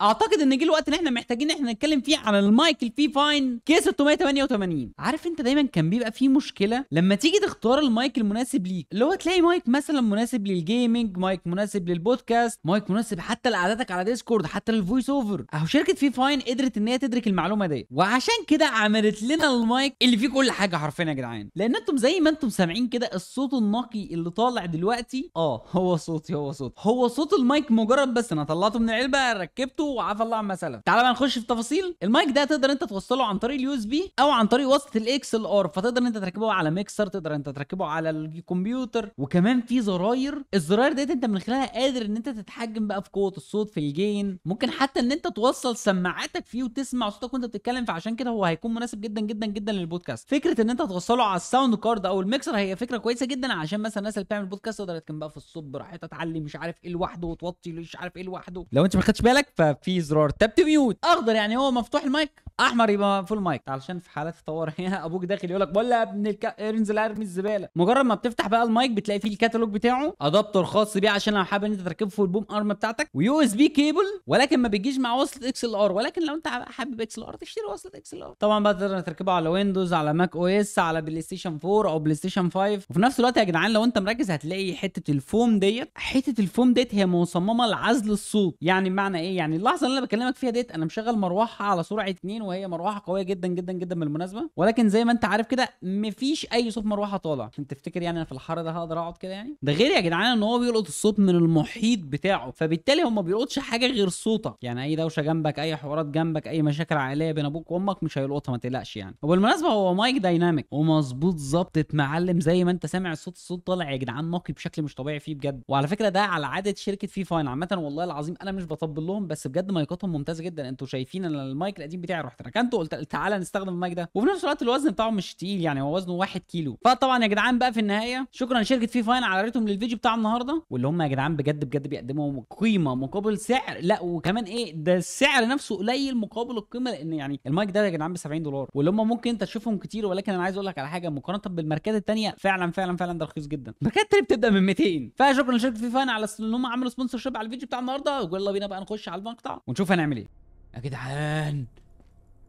اعتقد ان جه الوقت اللي احنا محتاجين احنا نتكلم فيه عن المايك الفي فاين كي 688 عارف انت دايما كان بيبقى فيه مشكله لما تيجي تختار المايك المناسب ليك اللي هو تلاقي مايك مثلا مناسب للجيمنج مايك مناسب للبودكاست مايك مناسب حتى لقعداتك على ديسكورد حتى للفويس اوفر اهو شركه في فاين قدرت ان هي تدرك المعلومه دي وعشان كده عملت لنا المايك اللي فيه كل حاجه حرفيا يا جدعان لان انتم زي ما انتم سامعين كده الصوت النقي اللي طالع دلوقتي اه هو صوتي هو صوت هو صوت المايك مجرد بس انا طلعته من العلبه ركبته وعفى الله عما سلف تعال بقى نخش في التفاصيل المايك ده تقدر انت توصله عن طريق اليو اس بي او عن طريق وصله الاكس ال ار فتقدر انت تركبه على ميكسر تقدر انت تركبه على الكمبيوتر وكمان في زراير الزراير ديت انت من خلالها قادر ان انت تتحجم بقى في قوه الصوت في الجين ممكن حتى ان انت توصل سماعاتك فيه وتسمع صوتك وانت بتتكلم فعشان كده هو هيكون مناسب جدا جدا جدا للبودكاست فكره ان انت توصله على الساوند كارد او الميكسر هي فكره كويسه جدا عشان مثلا الناس اللي بتعمل بودكاست تقدر تتكلم بقى في الصوت براحتها تعلي مش عارف ايه لوحده وتوطي مش عارف ايه لوحده لو انت ما خدتش بالك في زرار تاب تو ميوت اخضر يعني هو مفتوح المايك احمر يبقى مقفول مايك علشان في حالات الطوارئ هنا ابوك داخل يقول لك بقول يا ابن الك... انزل ارمي الزباله مجرد ما بتفتح بقى المايك بتلاقي فيه الكتالوج بتاعه ادابتر خاص بيه عشان لو حابب ان انت تركبه في البوم ارم بتاعتك ويو اس بي كيبل ولكن ما بيجيش مع وصله اكس ال ار ولكن لو انت حابب اكس ال ار تشتري وصله اكس ال ار طبعا بقى تقدر تركبه على ويندوز على ماك او اس على بلاي ستيشن 4 او بلاي ستيشن 5 وفي نفس الوقت يا جدعان لو انت مركز هتلاقي حته الفوم ديت حته الفوم ديت هي مصممه لعزل الصوت يعني بمعنى ايه يعني اللحظه اللي انا بكلمك فيها ديت انا مشغل مروحه على سرعه 2 وهي مروحه قويه جدا جدا جدا بالمناسبه ولكن زي ما انت عارف كده مفيش اي صوت مروحه طالع عشان تفتكر يعني انا في الحر ده هقدر اقعد كده يعني ده غير يا جدعان ان هو بيلقط الصوت من المحيط بتاعه فبالتالي هو ما بيلقطش حاجه غير صوتك يعني اي دوشه جنبك اي حوارات جنبك اي مشاكل عائليه بين ابوك وامك مش هيلقطها ما تقلقش يعني وبالمناسبه هو مايك دايناميك ومظبوط ظبط معلم زي ما انت سامع الصوت الصوت طالع يا جدعان نقي بشكل مش طبيعي فيه بجد وعلى فكره ده على عاده شركه فاين عامه والله العظيم انا مش بطبل لهم بس بجد بجد مايكاتهم ممتازه جدا انتوا شايفين انا المايك القديم بتاعي رحت ركنته قلت تعالى نستخدم المايك ده وفي نفس الوقت الوزن بتاعه مش تقيل يعني هو وزنه 1 كيلو فطبعا يا جدعان بقى في النهايه شكرا لشركه في فاين على ريتهم للفيديو بتاع النهارده واللي هم يا جدعان بجد بجد بيقدموا قيمه مقابل سعر لا وكمان ايه ده السعر نفسه قليل مقابل القيمه لان يعني المايك ده يا جدعان ب 70 دولار واللي هم ممكن انت تشوفهم كتير ولكن انا عايز اقول لك على حاجه مقارنه بالماركات الثانيه فعلا فعلا فعلا ده رخيص جدا الماركات الثانيه بتبدا من 200 فشكرا لشركه في فاين على ان هم عملوا سبونسر شيب على الفيديو بتاع النهارده ويلا بينا بقى نخش على البنك ونشوف هنعمل ايه يا جدعان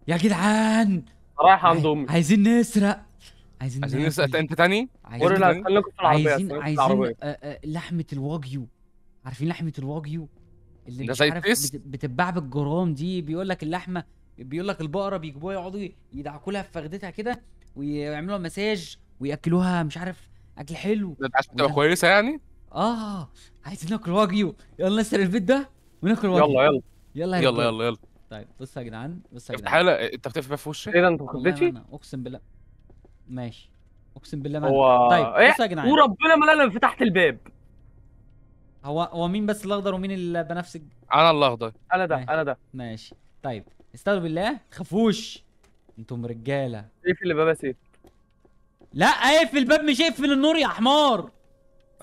يا جدعان رايح عند امي عايزين نسرق عايزين عايزين نسرق انت تاني عايزين عايزين, عايزين آه، آه، لحمه الواجيو عارفين لحمه الواجيو اللي مش عارف بتتباع بالجرام دي بيقول لك اللحمه بيقول لك البقره بيجيبوها يقعدوا يدعكوا لها في فخدتها كده لها مساج وياكلوها مش عارف اكل حلو عشان تبقى كويسه يعني اه عايزين ناكل واجيو يلا نسرق البيت ده وناكل وجبه يلا يلا يلا يلا يلا يلا طيب بص يا جدعان بص يا جدعان حاله انت بتقفل بقى في وشك ايه ده انت خضتي؟ اقسم بالله ماشي اقسم بالله ما هو طيب إيه؟ بص يا جدعان وربنا ما انا فتحت الباب هو هو مين بس الاخضر ومين البنفسج؟ انا الاخضر انا ده انا ده ماشي طيب استغفر بالله خافوش انتم رجاله اقفل الباب يا سيف لا اقفل الباب مش اقفل النور يا حمار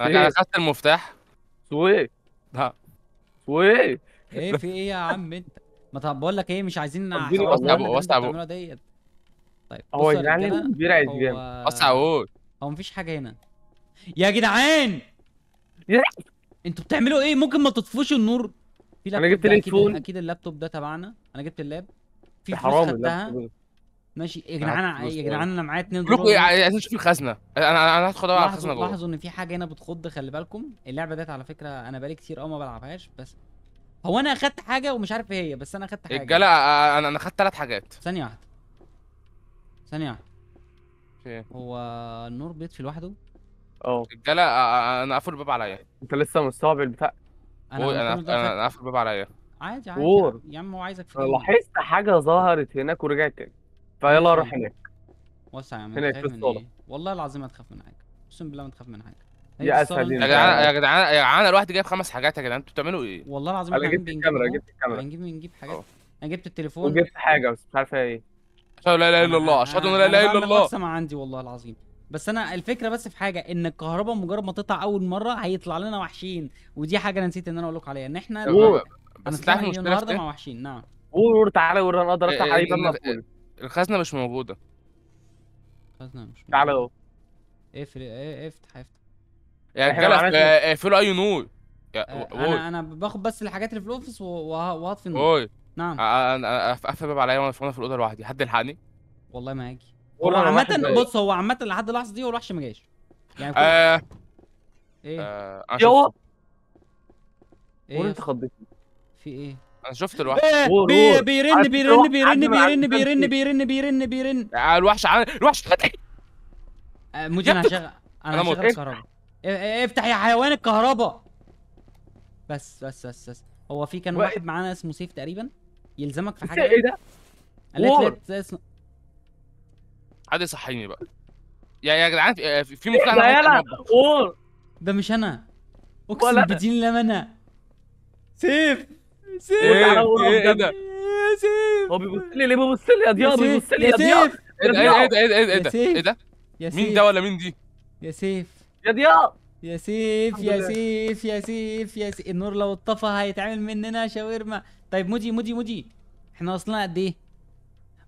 انا اخدت المفتاح سويت ها وايه ايه في ايه يا عم انت ما طب بقول لك ايه مش عايزين وسع ابوه وسع ديت طيب هو يعني عايز جامد بص ابوه هو مفيش حاجه هنا يا جدعان انتوا بتعملوا ايه ممكن ما تطفوش النور في انا جبت الهيدفون اكيد اللابتوب ده تبعنا انا جبت اللاب في حرام خدتها ماشي يا جدعان يا جدعان انا معايا 2 دولار كلكم نشوف الخزنه انا انا هدخل على الخزنه جوه لاحظوا ان في حاجه هنا بتخض خلي بالكم اللعبه ديت على فكره انا بقالي كتير قوي ما بلعبهاش بس هو انا اخدت حاجه ومش عارف ايه هي بس انا اخدت حاجه الجلا انا انا اخدت ثلاث حاجات ثانيه واحده ثانيه واحده ايه هو النور بيطفي لوحده اه الجلا انا قافل الباب عليا انت لسه مستوعب البتاع انا انا قافل الباب عليا عادي عادي يا عم هو عايزك في لاحظت حاجه ظهرت هناك ورجعت تاني فيلا روح هناك وسع يا عم هناك في الصاله والله العظيم ما تخاف من حاجه اقسم بالله ما تخاف من حاجه يا اسهل يا جدعان يا جدعان يا جدعان الواحد جايب خمس حاجات يا جدعان انتوا بتعملوا ايه؟ والله العظيم انا جبت الكاميرا يعني جبت الكاميرا هنجيب نجيب حاجات انا جبت التليفون وجبت حاجه بس مش عارف ايه اشهد ان لا اله الا الله اشهد ان لا اله الا الله انا ما عندي والله العظيم بس انا الفكره بس في حاجه ان الكهرباء مجرد ما تقطع اول مره هيطلع لنا وحشين ودي حاجه انا نسيت ان انا اقول لكم عليها ان احنا بس تعرف إيه النهارده إيه؟ مع وحشين نعم قول تعالى ورينا اقدر افتح إيه، عليه الخزنه مش موجوده الخزنه مش موجوده تعالى اهو اقفل افتح افتح يعني احنا اقفلوا اي نور أه، انا انا باخد بس الحاجات اللي في الاوفيس وهطفي النور اوي نعم انا اقفل الباب عليا وانا في الاوضه لوحدي حد يلحقني والله ما هاجي هو عامة طيب. بص هو عامة لحد اللحظة دي هو الوحش ما جاش يعني كل... آه... ايه؟ آه... يا هو ايه؟ انت خضيتني في ايه؟ انا شفت الوحش بيرن بيرن بيرن بيرن بيرن بيرن بيرن بيرن الوحش الوحش فتحي آه، انا هشغل انا هشغل الكهرباء إيه، إيه، افتح يا حيوان الكهرباء بس بس بس بس هو في كان واحد معانا اسمه سيف تقريبا يلزمك في حاجه ايه ده؟ قالت اسمه عادي صحيني بقى يا يا جدعان في مفتاح لا لا ده مش انا اقسم بدين لما انا سيف سيف ايه, إيه،, إيه ده هو بيبص لي ليه بيبص لي يا ضياء بيبص لي يا ضياء إيه, ايه ده ايه ده ايه ده ايه ده مين ده ولا مين دي يا سيف يا ضياء يا سيف يا سيف يا سيف يا سيف النور لو اتطفى هيتعمل مننا شاورما طيب موجي موجي موجي احنا وصلنا قد ايه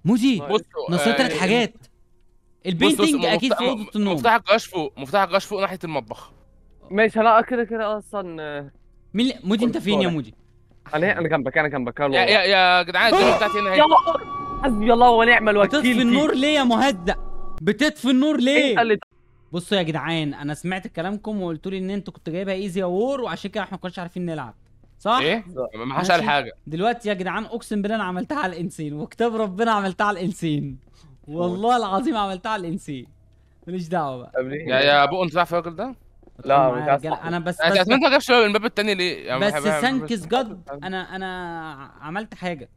موجي طيب. نصيت ثلاث آه، حاجات البينتنج اكيد في اوضه النوم مفتاح الجراج فوق مفتاح الجراج فوق ناحيه المطبخ ماشي انا كده كده اصلا آه، مين موجي انت فين يا موجي انا انا جنبك انا جنبك يا يا يا جدعان الدنيا بتاعتي هنا يا حسبي الله ونعم الوكيل بتطفي النور ليه يا مهزأ بتطفي النور ليه بصوا يا جدعان انا سمعت كلامكم وقلتوا لي ان انتوا كنتوا جايبها ايزي وور وعشان كده احنا ما كناش عارفين نلعب صح؟ ايه؟ ما حدش قال حاجه دلوقتي يا جدعان اقسم بالله انا عملتها على الانسين وكتاب ربنا عملتها على الانسين والله العظيم عملتها على الانسين ماليش دعوه بقى يا يا ابو انت رايح الراجل ده؟ لا انا بس انت غير شويه من الباب الثاني ليه يعني بس سانكس جاد انا انا عملت حاجه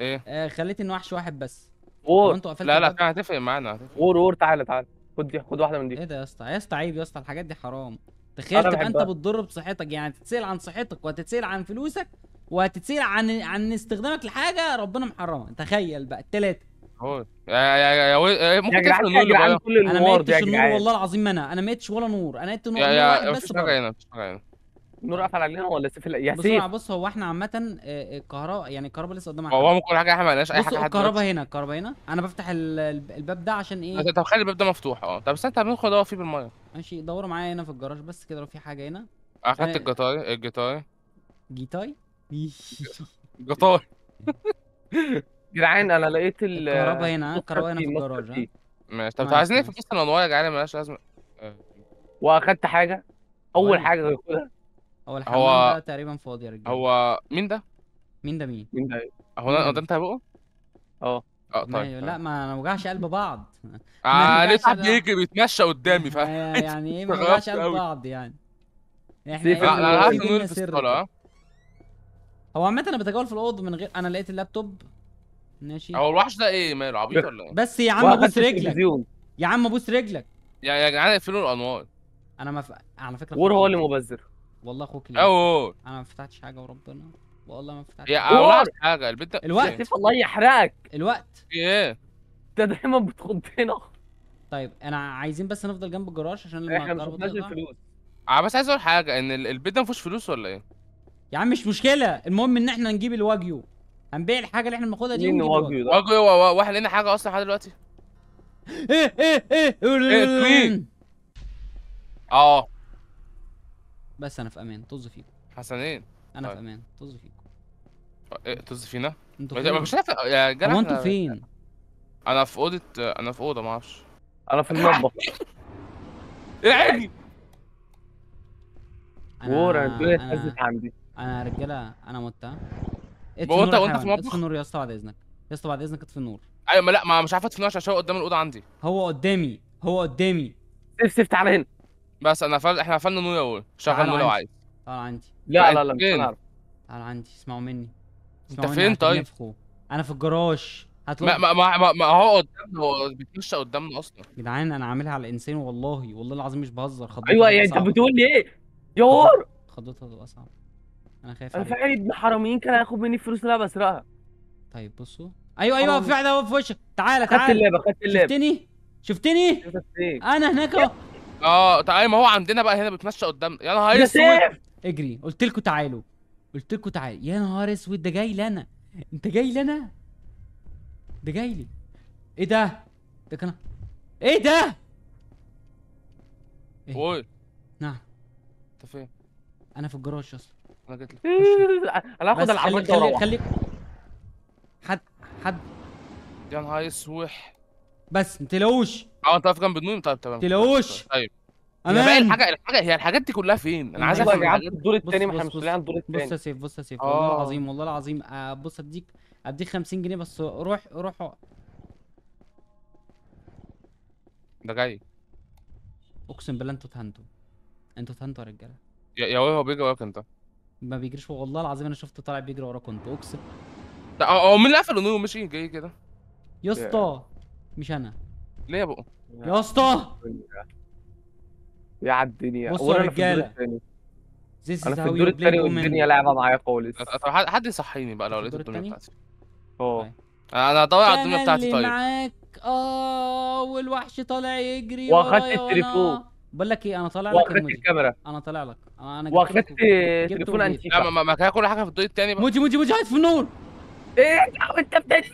ايه آه، خليت ان وحش واحد بس وور انتوا لا لا هتفرق معانا وور وور تعالى تعالى خد دي خد واحده من دي ايه ده يا اسطى يا اسطى عيب يا اسطى الحاجات دي حرام تخيل تبقى انت بتضر بصحتك يعني تتسال عن صحتك وتتسال عن فلوسك وهتتسال عن عن استخدامك لحاجه ربنا محرمها تخيل بقى التلاته هو يا يا يا يا إيه، ممكن تقفل النور اللي بقى انا ما قتش النور والله العظيم انا انا ما قتش ولا نور انا قلت نور يا بس مفيش هنا النور قفل علينا ولا سيف يا سيف بص هو احنا عامه الكهرباء آه، آه، يعني الكهرباء لسه قدامها هو ممكن حاجه احنا ما لقيناش اي حاجه الكهرباء هنا الكهرباء هنا انا بفتح الباب ده عشان ايه طب خلي الباب ده مفتوح اه طب استنى بندخل ادور فيه بالميه ماشي دوروا معايا هنا في الجراج بس كده لو في حاجه هنا اخدت الجيتاي آه، الجيتاي جيتاي جيتاي جدعان انا لقيت ال الكهرباء هنا الكهرباء هنا في الجراج ماشي طب آه، عايزين في قصه الانواع يا جدعان مالهاش لازمه آه. واخدت حاجه اول حاجه هاخدها هو حاجه هو تقريبا فاضي يا رجاله هو مين ده؟ مين ده مين؟ مين ده؟ هو ده انت هبقه؟ اه اه طيب لا طيب. ما وجعش قلب بعض اه لسه بيجري بيتمشى قدامي فاهم آه، يعني ايه ما وجعش قلب بعض يعني احنا إيه لا لا لا إيه لا هو عامة انا بتجول في الاوضه من غير انا لقيت اللابتوب ماشي هو الوحش ده ايه ماله عبيط ولا ايه بس يا عم ابوس رجلك يا عم ابوس رجلك يا يا جدعان اقفلوا الانوار انا ما ف... على فكره وور هو اللي مبذر والله اخوك ليه اوه انا ما فتحتش حاجه وربنا والله ما فتحتش يا والله حاجه البنت الوقت إيه؟ الله يحرقك الوقت ايه انت دايما بتخضنا طيب انا عايزين بس نفضل جنب الجراج عشان لما احنا ما الفلوس انا بس عايز اقول حاجه ان البيت ده ما فيهوش فلوس ولا ايه يا عم مش مشكله المهم ان احنا نجيب الواجيو هنبيع الحاجه اللي احنا بناخدها دي واجي واجيو واحد لنا حاجه اصلا لحد دلوقتي ايه ايه ايه ايه اه بس انا في امان طز فيكم حسنين انا في طيب. امان طز فيكم ايه طز فينا؟ انتوا فين مش عارف يا جدع انتوا فين؟ انا في اوضه انا في اوضه ما اعرفش انا في المطبخ العجل ورا الدنيا اتهزت عندي انا رجاله انا مت هو انت وانت في المطبخ اطفي النور يا اسطى بعد اذنك يا اسطى بعد اذنك اطفي النور ايوه ما لا ما مش عارف اطفي النور عشان هو قدام الاوضه عندي هو قدامي هو قدامي سيف سيف تعالى هنا بس انا فل... احنا قفلنا النور يا اول شغل النور لو عايز تعالى عندي لا لا لا مش هنعرف تعالى عندي اسمعوا مني انت فين طيب؟ انا في الجراج هتلاقي ما, ما, ما, ما هو قدامنا هو بيتمشى قدامنا اصلا جدعان انا عاملها على انسان والله والله العظيم مش بهزر خضتها ايوه انت بتقول لي ايه؟ يا خضتها تبقى صعبه انا خايف انا فعلا ابن حراميين كان هياخد مني فلوس اللي اسرقها بسرقها طيب بصوا ايوه ايوه فعلا هو في وشك تعالى تعالى خدت اللعبه خدت اللعبه شفتني شفتني انا هناك اهو اه تعالى ما هو عندنا بقى هنا بتمشى قدام يا نهار اسود اجري قلت لكم تعالوا قلت لكم تعالوا يا نهار اسود ده جاي لنا انت جاي لنا ده جاي لي ايه ده ده كان ايه ده ايه؟ نعم انت فين انا في الجراج اصلا انا جيت لك انا هاخد العربيه دي خلي خليك حد حد يا نهار اسوح بس ما تلاقوش اه انت واقف بدون انت طيب تمام ما تلاقوش طيب انا بقى الحاجه الحاجه هي الحاجات دي كلها فين انا عايز افهم الدور الثاني ما احنا مسؤولين عن الدور الثاني بص يا سيف بص يا سيف والله آه. العظيم والله العظيم آه، بص اديك اديك 50 جنيه بس روح روح ده جاي اقسم بالله انتوا تهنتوا انتوا تهنتوا يا رجاله يا يا هو بيجي وياك انت ما بيجريش والله العظيم انا شفته طالع بيجري ورا كنت اقسم اه هو آه، مين اللي قفل النور وماشي جاي كده يا اسطى مش انا ليه يا بقى يا اسطى يا الدنيا بص يا رجاله زيزي انا في الدور الثاني والدنيا لعبه معايا خالص أه، حد يصحيني بقى لو لقيت طيب. الدنيا بتاعتي اه انا هطلع الدنيا بتاعتي طيب معاك اه والوحش طالع يجري واخدت التليفون بقول لك ايه انا طالع لك الكاميرا انا طالع لك انا واخدت تليفون انت لا ما كان كل حاجه في الطريق التاني بقى. موجي موجي موجي هات في النور ايه انت بتعدي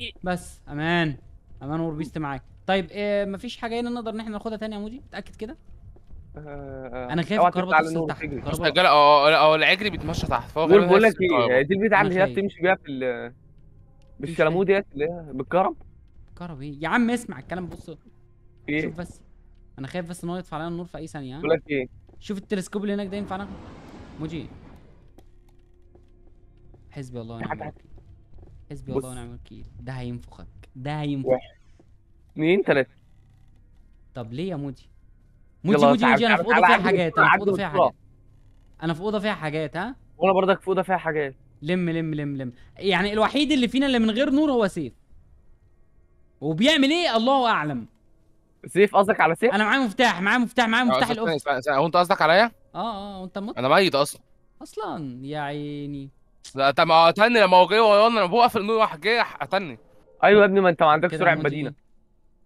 إيه؟ بس امان امان وربيست معاك طيب إيه مفيش حاجه هنا نقدر ان احنا ناخدها تاني يا موجي متاكد كده آه، انا خايف الكهرباء تفصل تحت اه اه, آه، العجري بيتمشى تحت فهو بقول لك ايه دي البيت اللي هي بتمشي بيها في بالشلمو ديت اللي هي بالكهرب كهرب ايه يا عم اسمع الكلام بص ايه شوف بس انا خايف بس ان هو يطفى علينا النور في اي ثانيه ها بقول لك ايه شوف التلسكوب اللي هناك ده ينفع ناخده موجي حسبي الله ونعم الوكيل حسبي الله ونعم الوكيل ده هينفخك ده هينفخك واحد اثنين ثلاثة طب ليه يا مودي؟ مودي مودي مودي انا في اوضه فيها حاجات انا في اوضه فيها حاجات انا في اوضه فيها حاجات ها؟ وانا برضك في اوضه فيها حاجات لم لم لم لم يعني الوحيد اللي فينا اللي من غير نور هو سيف وبيعمل ايه الله اعلم سيف قصدك على سيف؟ انا معايا مفتاح معايا مفتاح معايا آه، مفتاح الاوضه هو انت قصدك عليا؟ اه اه انت مت انا ميت اصلا اصلا يا عيني لا طب ما هو قتلني لما هو جه وانا انا بوقف النور واحد جه قتلني ايوه يا ابني ما انت ما عندكش سرعه مدينه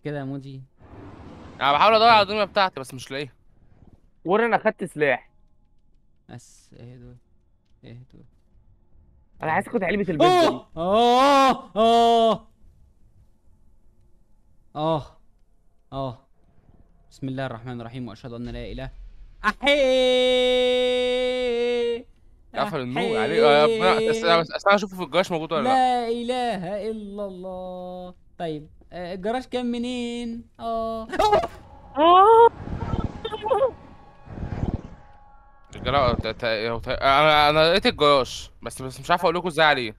كده يا مودي انا بحاول ادور على الدنيا بتاعتي بس مش لاقيها ورا انا اخدت سلاح بس ايه دول ايه دول انا عايز اخد علبه البيت اه اه اه اه بسم الله الرحمن الرحيم واشهد ان لا اله احي قفل النور عليه آه، بس انا اشوفه في الجراج موجود ولا لا لا اله الا الله طيب آه، الجراج كان منين اه الجراج آه، انا انا لقيت الجراج بس بس مش عارف اقول لكم ازاي عليه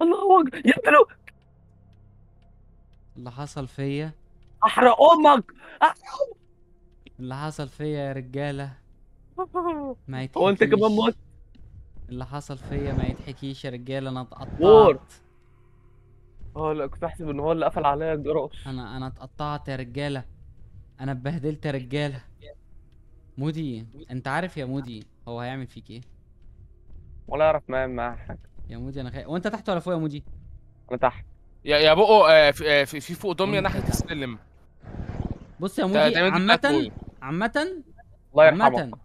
الله اكبر يا اللي حصل فيا احرق امك احرق اللي حصل فيا يا رجاله ما يتحكيش هو انت كمان موت اللي حصل فيا ما يتحكيش يا رجاله انا اتقطعت اه لا كنت احسب ان هو اللي قفل عليا الجراج انا انا اتقطعت يا رجاله انا اتبهدلت يا رجاله مودي انت عارف يا مودي هو هيعمل فيك ايه ولا اعرف ما معاه حاجه يا مودي انا خايف وانت تحت ولا فوق يا مودي انا تحت يا يا بقوا آه، آه، في في فوق دميه ناحيه السلم بص يا آه، مودي تمام، عامة عامة الله يرحمك عامة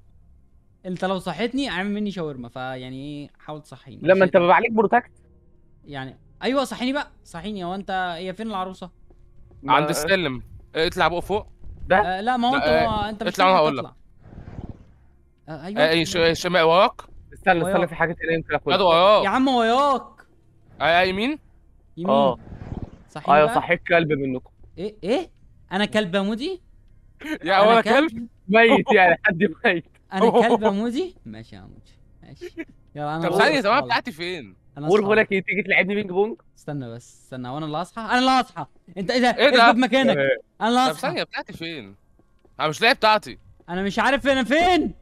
انت لو صحيتني اعمل مني شاورما فيعني ايه حاول تصحيني لما انت ببقى عليك بروتكت يعني ايوه صحيني بقى صحيني هو انت هي فين العروسه؟ عند السلم اطلع بقوا فوق آه لا ما هو انت لا، آه، انت مش اطلع انا هقول لك. آه، ايوه آه، إيه، شمال وراك استنى استنى في حاجه تانية يمكن اخدها عم وراك اي آه، يمين آه. يمين اه صحيح ايوه صحيح كلب منكم ايه ايه انا كلب مودي يا هو كلب ميت يعني حد ميت انا كلب مودي ماشي يا مودي ماشي يلا انا طب ثانيه زمان بتاعتي فين وور بقول لك تيجي تلعبني بينج بونج استنى بس استنى وانا اللي اصحى انا اللي اصحى انت ايه ده ايه ده مكانك إيه. انا اللي اصحى طب ثانيه بتاعتي فين انا مش لاقي بتاعتي انا مش عارف انا فين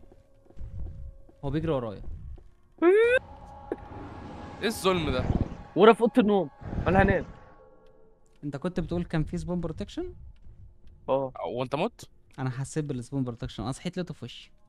هو بيجري ورايا ايه الظلم ده ورا في اوضه النوم انا هنام انت كنت بتقول كان في سبون بروتكشن اه وانت مت انا حسيت بالسبون بروتكشن انا صحيت لقيته في وشي